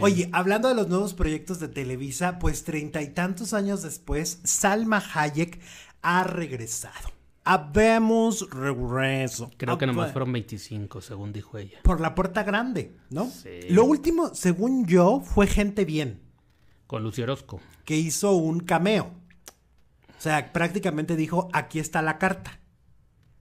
Oye, hablando de los nuevos proyectos de Televisa, pues treinta y tantos años después, Salma Hayek ha regresado. Habemos regreso. Creo que nomás fueron 25, según dijo ella. Por la puerta grande, ¿no? Sí. Lo último, según yo, fue Gente Bien. Con Lucio Orozco. Que hizo un cameo. O sea, prácticamente dijo, aquí está la carta,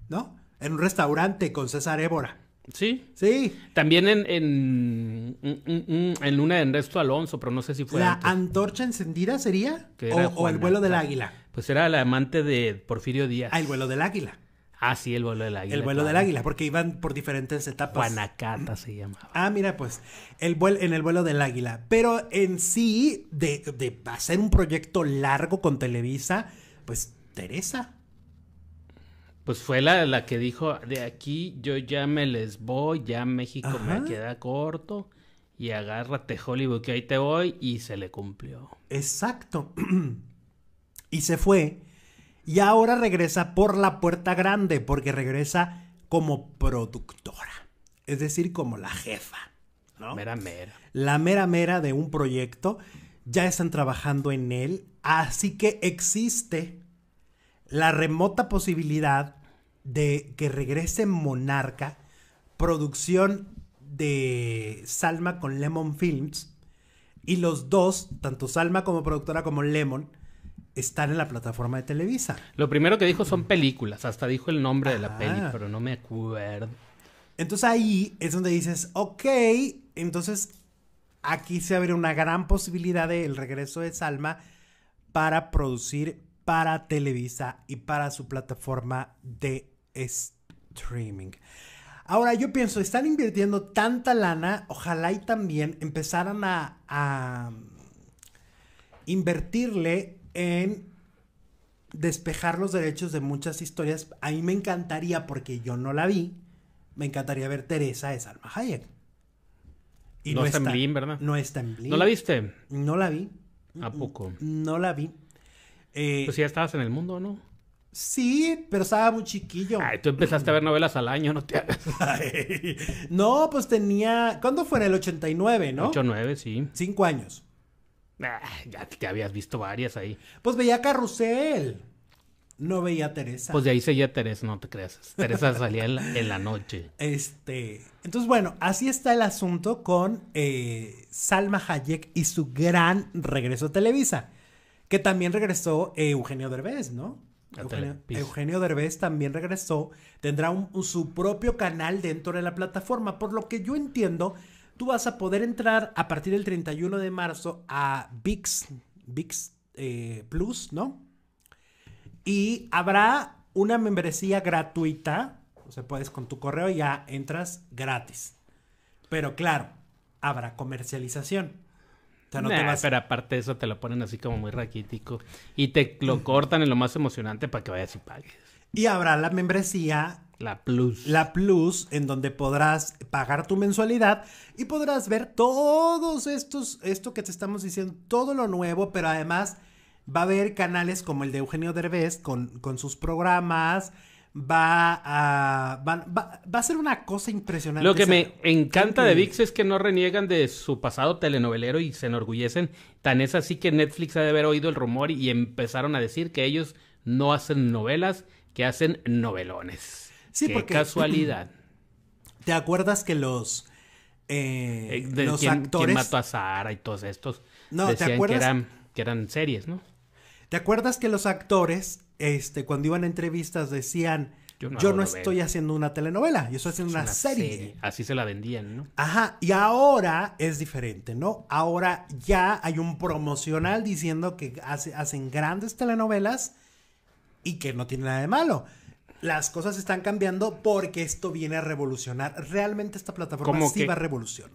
¿no? En un restaurante con César Évora. Sí. Sí. También en, en, en, mm, mm, mm, en Luna Alonso, pero no sé si fue. ¿La antorcha encendida sería? O, el vuelo del águila? Pues era la amante de Porfirio Díaz. Ah, el vuelo del águila. Ah, sí, el vuelo del águila. El vuelo del águila, porque iban por diferentes etapas. Guanacata se llamaba. Ah, mira, pues, el vuelo, en el vuelo del águila. Pero en sí, de, de hacer un proyecto largo con Televisa, pues Teresa. Pues fue la, que dijo, de aquí yo ya me les voy, ya México me queda corto y agárrate Hollywood que ahí te voy y se le cumplió. Exacto. y se fue y ahora regresa por la puerta grande porque regresa como productora, es decir, como la jefa. ¿no? Mera mera. La mera mera de un proyecto, ya están trabajando en él, así que existe la remota posibilidad de que regrese Monarca, producción de Salma con Lemon Films, y los dos, tanto Salma como productora como Lemon, están en la plataforma de Televisa. Lo primero que dijo son películas, hasta dijo el nombre de la ah. peli, pero no me acuerdo. Entonces ahí es donde dices, ok, entonces aquí se abre una gran posibilidad del regreso de Salma para producir para Televisa y para su plataforma de streaming. Ahora yo pienso, están invirtiendo tanta lana, ojalá y también empezaran a, invertirle en despejar los derechos de muchas historias. A mí me encantaría, porque yo no la vi, me encantaría ver Teresa de Salma Hayek. no, está, en Blin, ¿verdad? No está en Blin. ¿No la viste? No la vi. ¿A poco? No la vi. Eh, pues ya estabas en el mundo, ¿no? Sí, pero estaba muy chiquillo. Ay, tú empezaste a ver novelas al año, no te hagas. no, pues tenía. ¿Cuándo fue? En el 89, ¿no? 89, sí. Cinco años. Ah, ya te habías visto varias ahí. Pues veía Carrusel. No veía Teresa. Pues de ahí seguía Teresa, no te creas. Teresa salía en, la, noche. Este. Entonces, bueno, así está el asunto con eh, Salma Hayek y su gran regreso a Televisa que también regresó eh, Eugenio Derbez, ¿no? Eugenio, Derbez también regresó, tendrá su propio canal dentro de la plataforma, por lo que yo entiendo, tú vas a poder entrar a partir del 31 de marzo a VIX, eh, Plus, ¿no? Y habrá una membresía gratuita, o sea, puedes con tu correo ya entras gratis. Pero claro, habrá comercialización. Pero aparte de eso, te lo ponen así como muy raquítico. Y te lo cortan en lo más emocionante para que vayas y pagues. Y habrá la membresía. La Plus. La Plus, en donde podrás pagar tu mensualidad y podrás ver todos estos, esto que te estamos diciendo, todo lo nuevo, pero además va a haber canales como el de Eugenio Derbez con, con sus programas, va a, va, va, a ser una cosa impresionante. Lo que me encanta de VIX es que no reniegan de su pasado telenovelero y se enorgullecen. Tan es así que Netflix ha de haber oído el rumor y empezaron a decir que ellos no hacen novelas, que hacen novelones. Sí, Qué casualidad. ¿Te acuerdas que los... Eh, eh, de, los actores... mató a Sara y todos estos? No, ¿te acuerdas? Que eran, que eran series, ¿no? ¿Te acuerdas que los actores este, cuando iban a entrevistas decían, yo no, estoy haciendo una telenovela, yo estoy haciendo una, serie. Así se la vendían, ¿no? Ajá, y ahora es diferente, ¿no? Ahora ya hay un promocional diciendo que hacen grandes telenovelas y que no tiene nada de malo. Las cosas están cambiando porque esto viene a revolucionar. Realmente esta plataforma sí va a revolucionar.